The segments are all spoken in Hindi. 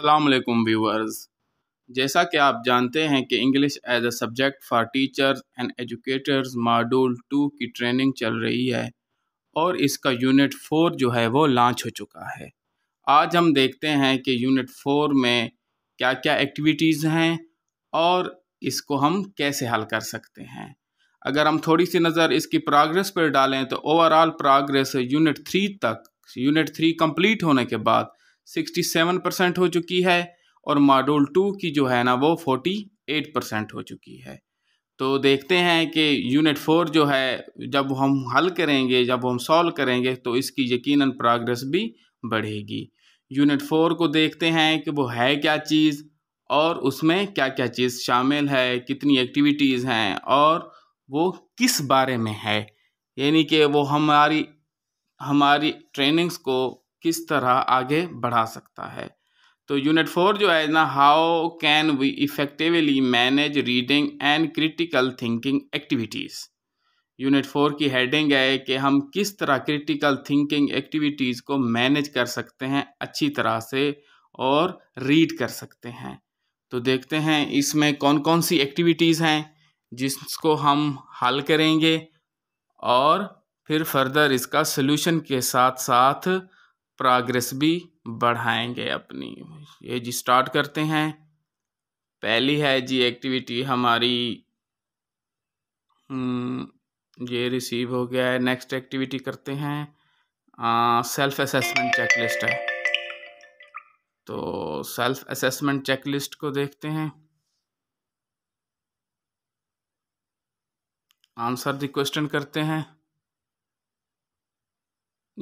अल्लाम व्यूअर्स जैसा कि आप जानते हैं कि English as a subject for teachers and educators module two की ट्रेनिंग चल रही है और इसका यूनिट फोर जो है वो लॉन्च हो चुका है आज हम देखते हैं कि यूनिट फोर में क्या क्या एक्टिविटीज़ हैं और इसको हम कैसे हल कर सकते हैं अगर हम थोड़ी सी नज़र इसकी प्रोग्रेस पर डालें तो ओवरऑल प्रोग्रेस यूनिट थ्री तक यूनिट थ्री कंप्लीट होने के बाद 67 परसेंट हो चुकी है और मॉड्यूल टू की जो है ना वो 48 परसेंट हो चुकी है तो देखते हैं कि यूनिट फोर जो है जब हम हल करेंगे जब हम सॉल्व करेंगे तो इसकी यकीनन प्रोग्रेस भी बढ़ेगी यूनिट फोर को देखते हैं कि वो है क्या चीज़ और उसमें क्या क्या चीज़ शामिल है कितनी एक्टिविटीज़ हैं और वो किस बारे में है यानी कि वो हमारी हमारी ट्रेनिंग्स को किस तरह आगे बढ़ा सकता है तो यूनिट फोर जो है ना how can we effectively manage reading and critical thinking activities unit four की हेडिंग है कि हम किस तरह क्रिटिकल थिंकिंग एक्टिविटीज़ को मैनेज कर सकते हैं अच्छी तरह से और रीड कर सकते हैं तो देखते हैं इसमें कौन कौन सी एक्टिविटीज़ हैं जिसको हम हल करेंगे और फिर फर्दर इसका सल्यूशन के साथ साथ प्रोग्रेस भी बढ़ाएंगे अपनी ये जी स्टार्ट करते हैं पहली है जी एक्टिविटी हमारी हम्म, ये रिसीव हो गया है नेक्स्ट एक्टिविटी करते हैं सेल्फ असेसमेंट चेकलिस्ट है तो सेल्फ असेसमेंट चेकलिस्ट को देखते हैं आंसर द क्वेश्चन करते हैं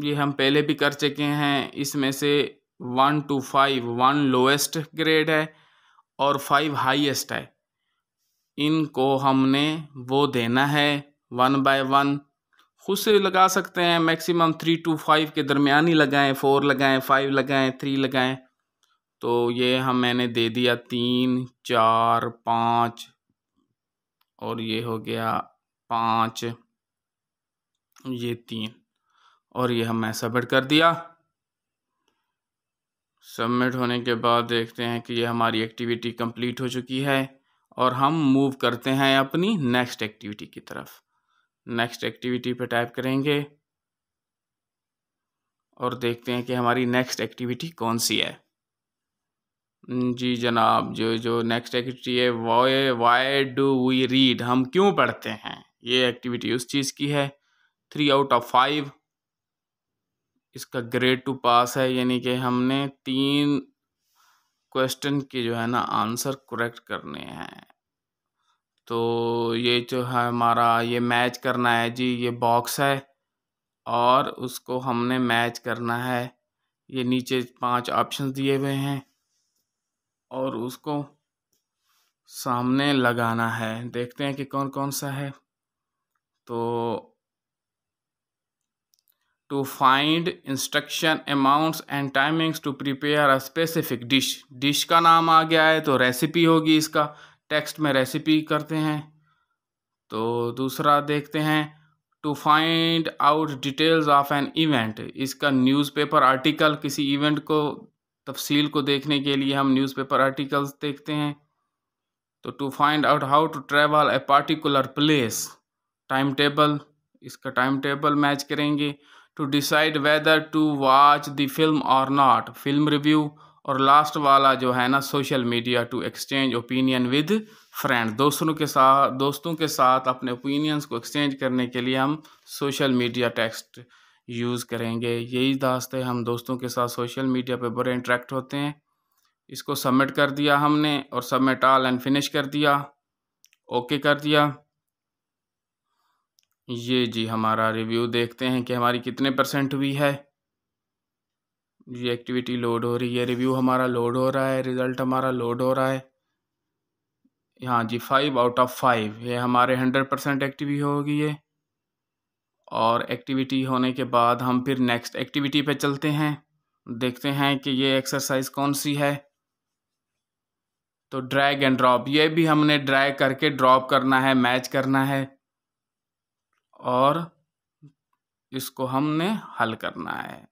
ये हम पहले भी कर चुके हैं इसमें से one two five one lowest grade है और फाइव हाईएस्ट है इनको हमने वो देना है वन बाय वन खुद से लगा सकते हैं मैक्सिमम थ्री टू फाइव के दरमियान ही लगाएं फोर लगाएं फाइव लगाएं थ्री लगाएं तो ये हम मैंने दे दिया तीन चार पाँच और ये हो गया पाँच ये तीन और ये हमने सबमिट कर दिया सबमिट होने के बाद देखते हैं कि ये हमारी एक्टिविटी कंप्लीट हो चुकी है और हम मूव करते हैं अपनी नेक्स्ट एक्टिविटी की तरफ नेक्स्ट एक्टिविटी पे टाइप करेंगे और देखते हैं कि हमारी नेक्स्ट एक्टिविटी कौन सी है जी जनाब जो जो नेक्स्ट एक्टिविटी है why why do we read हम क्यों पढ़ते हैं ये एक्टिविटी उस चीज़ की है थ्री आउट ऑफ फाइव इसका ग्रेड टू पास है यानी कि हमने तीन क्वेश्चन के जो है ना आंसर करेक्ट करने हैं तो ये जो है हमारा ये मैच करना है जी ये बॉक्स है और उसको हमने मैच करना है ये नीचे पांच ऑप्शन दिए हुए हैं और उसको सामने लगाना है देखते हैं कि कौन कौन सा है तो to find instruction amounts and timings to prepare a specific dish dish का नाम आ गया है तो रेसिपी होगी इसका टेक्स्ट में रेसिपी करते हैं तो दूसरा देखते हैं to find out details of an event इसका न्यूज़पेपर आर्टिकल किसी इवेंट को तफसील को देखने के लिए हम न्यूज़पेपर आर्टिकल्स देखते हैं तो to find out how to travel a particular place time table इसका टाइम टेबल मैच करेंगे to decide whether to watch the film और नॉट फिल्म रिव्यू और लास्ट वाला जो है ना social media to exchange opinion with friend दोस्तों के साथ दोस्तों के साथ अपने ओपिनियंस को एक्सचेंज करने के लिए हम सोशल मीडिया टेक्स्ट यूज़ करेंगे यही दास्ते हम दोस्तों के साथ सोशल मीडिया पे बड़े इंटरेक्ट होते हैं इसको सबमिट कर दिया हमने और सबमिट आल एंड फिनिश कर दिया ओके कर दिया ये जी हमारा रिव्यू देखते हैं कि हमारी कितने परसेंट हुई है जी एक्टिविटी लोड हो रही है रिव्यू हमारा लोड हो रहा है रिज़ल्ट हमारा लोड हो रहा है हाँ जी फाइव आउट ऑफ फाइव ये हमारे हंड्रेड परसेंट एक्टिवी होगी ये और एक्टिविटी होने के बाद हम फिर नेक्स्ट एक्टिविटी पे चलते हैं देखते हैं कि ये एक्सरसाइज कौन सी है तो ड्रैग एंड ड्रॉप ये भी हमने ड्रैग करके ड्रॉप करना है मैच करना है और इसको हमने हल करना है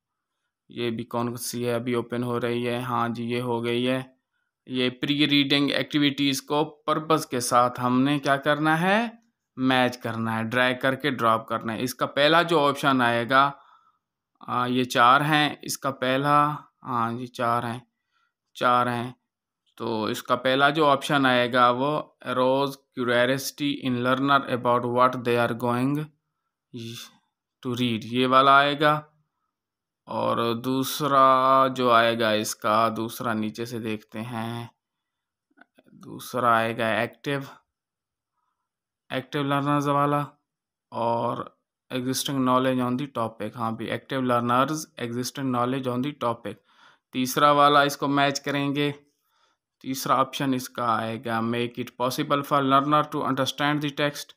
ये भी कौन सी है अभी ओपन हो रही है हाँ जी ये हो गई है ये प्री रीडिंग एक्टिविटीज़ को पर्पज़ के साथ हमने क्या करना है मैच करना है ड्रैग करके ड्रॉप करना है इसका पहला जो ऑप्शन आएगा आ, ये चार हैं इसका पहला हाँ जी चार हैं चार हैं तो इसका पहला जो ऑप्शन आएगा वो rouse curiosity in learner about what they are going to read ये वाला आएगा और दूसरा जो आएगा इसका दूसरा नीचे से देखते हैं दूसरा आएगा एक्टिव एक्टिव लर्नर्स वाला और existing knowledge on the topic हाँ भी active learners existing knowledge on the topic तीसरा वाला इसको मैच करेंगे तीसरा ऑप्शन इसका आएगा make it possible for learner to understand the text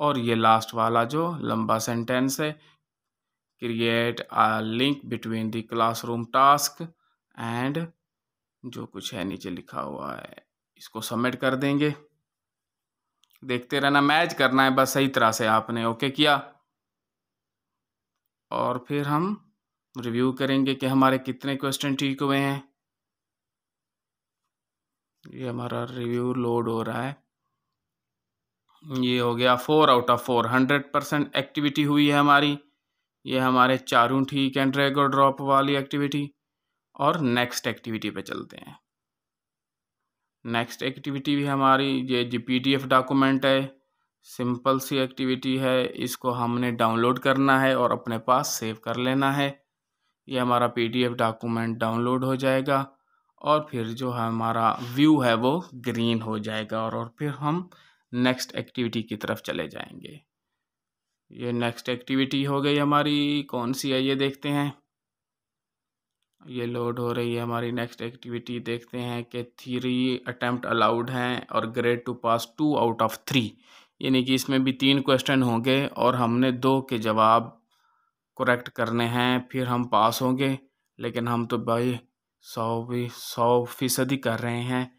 और ये लास्ट वाला जो लंबा सेंटेंस है create a link between the classroom task and जो कुछ है नीचे लिखा हुआ है इसको सबमिट कर देंगे देखते रहना मैच करना है बस सही तरह से आपने ओके किया और फिर हम रिव्यू करेंगे कि हमारे कितने क्वेश्चन ठीक हुए हैं ये हमारा रिव्यू लोड हो रहा है ये हो गया four out of four hundred percent activity हुई है हमारी ये हमारे चारों ठीक एंड ड्रैग और ड्रॉप वाली एक्टिविटी और नेक्स्ट एक्टिविटी पे चलते हैं नेक्स्ट एक्टिविटी भी हमारी ये जी पी डी एफ डॉक्यूमेंट है सिंपल सी एक्टिविटी है इसको हमने डाउनलोड करना है और अपने पास सेव कर लेना है ये हमारा P D F document download हो जाएगा और फिर जो हमारा व्यू है वो ग्रीन हो जाएगा और, और फिर हम नेक्स्ट एक्टिविटी की तरफ चले जाएंगे ये नेक्स्ट एक्टिविटी हो गई हमारी कौन सी है ये देखते हैं ये लोड हो रही है हमारी नेक्स्ट एक्टिविटी देखते हैं कि थ्री अटैम्प्ट अलाउड हैं और grade to pass two out of three यानी कि इसमें भी तीन क्वेश्चन होंगे और हमने दो के जवाब करेक्ट करने हैं फिर हम पास होंगे लेकिन हम तो भाई सौ भी सौ फीसदी कर रहे हैं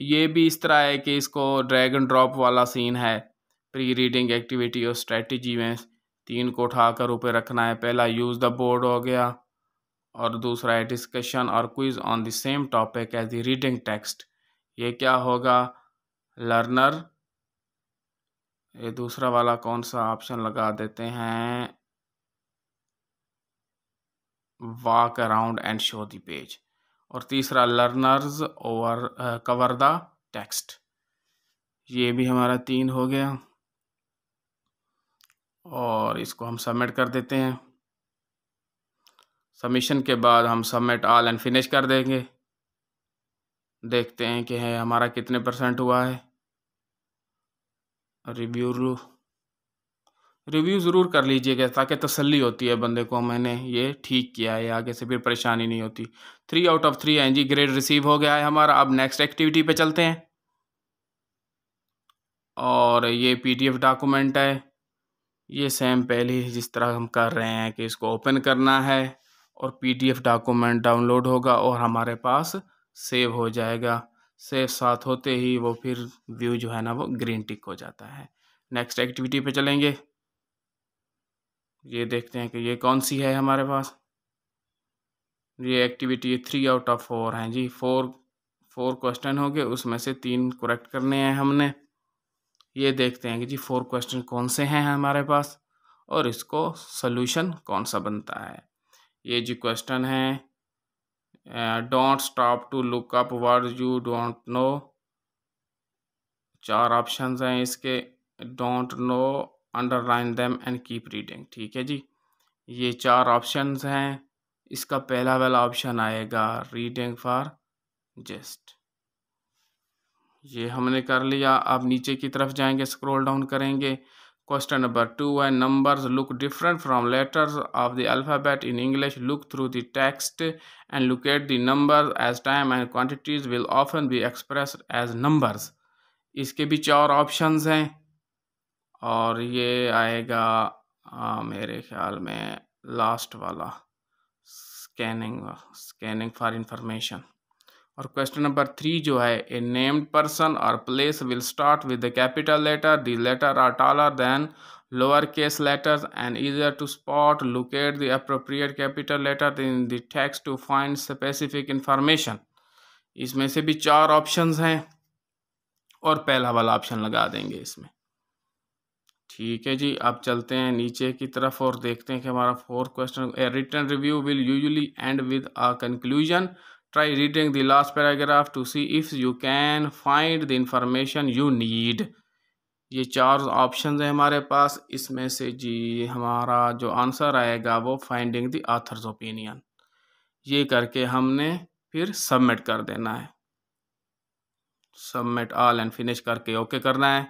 ये भी इस तरह है कि इसको ड्रैग एंड ड्रॉप वाला सीन है प्री रीडिंग एक्टिविटी और स्ट्रेटजी में तीन को उठाकर ऊपर रखना है पहला यूज़ द बोर्ड हो गया और दूसरा है डिस्कशन और quiz on the same topic as the reading text ये क्या होगा लर्नर ये दूसरा वाला कौन सा ऑप्शन लगा देते हैं walk around and show the page और तीसरा learners over cover the text ये भी हमारा तीन हो गया और इसको हम सबमिट कर देते हैं सबमिशन के बाद हम सबमिट आल एंड फिनिश कर देंगे देखते हैं कि है हमारा कितने परसेंट हुआ है रिव्यू रिव्यू ज़रूर कर लीजिएगा ताकि तसल्ली होती है बंदे को मैंने ये ठीक किया है आगे से फिर परेशानी नहीं होती three out of three and जी ग्रेड रिसीव हो गया है हमारा अब नेक्स्ट एक्टिविटी पे चलते हैं और ये पीडीएफ डॉक्यूमेंट है ये सेम पहले ही जिस तरह हम कर रहे हैं कि इसको ओपन करना है और एफ डॉक्यूमेंट डाउनलोड होगा और हमारे पास सेव हो जाएगा सेव साथ होते ही वो फिर व्यू जो है ना वो ग्रीन टिक हो जाता है नेक्स्ट एक्टिविटी पे चलेंगे ये देखते हैं कि ये कौन सी है हमारे पास ये activity three out of four हैं जी फोर फोर क्वेश्चन हो गए उसमें से तीन करेक्ट करने हैं हमने ये देखते हैं कि जी फोर क्वेश्चन कौन से हैं हमारे पास और इसको सल्यूशन कौन सा बनता है ये जी क्वेश्चन है don't stop to look up word you don't know चार ऑप्शन हैं इसके don't know underline them and keep reading ठीक है जी ये चार ऑप्शंस हैं इसका पहला वाला ऑप्शन आएगा रीडिंग फॉर जस्ट ये हमने कर लिया अब नीचे की तरफ जाएंगे स्क्रॉल डाउन करेंगे क्वेश्चन नंबर टू है numbers look different from letters of the alphabet in English look through the text and locate the number as time and quantities will often be express as numbers इसके भी चार ऑप्शंस हैं और ये आएगा आ, मेरे ख्याल में लास्ट वाला स्कैनिंग स्कैनिंग फॉर इंफॉर्मेशन और क्वेश्चन नंबर थ्री जो है ए नेम्ड पर्सन और place will start with the capital letter the letter are taller than lower case letters and easier to spot locate the appropriate capital letter in the text to find specific information इसमें से भी चार ऑप्शंस हैं और पहला वाला ऑप्शन लगा देंगे इसमें ठीक है जी अब चलते हैं नीचे की तरफ और देखते हैं कि हमारा fourth question return review will usually end with a conclusion try reading the last paragraph to see if you can find the information you need ये चार ऑप्शन हैं हमारे पास इसमें से जी हमारा जो आंसर आएगा वो फाइंडिंग द आथर्स ओपिनियन ये करके हमने फिर सबमिट कर देना है सबमिट ऑल एंड फिनिश करके ओके करना है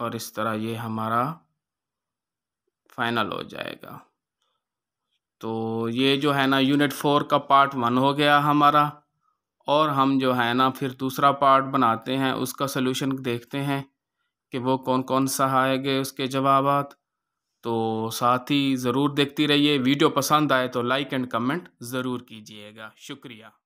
और इस तरह ये हमारा फाइनल हो जाएगा तो ये जो है ना यूनिट फोर का पार्ट वन हो गया हमारा और हम जो है ना फिर दूसरा पार्ट बनाते हैं उसका सोल्यूशन देखते हैं कि वो कौन कौन सा आएगा उसके जवाब तो साथ ही ज़रूर देखती रहिए वीडियो पसंद आए तो लाइक एंड कमेंट ज़रूर कीजिएगा शुक्रिया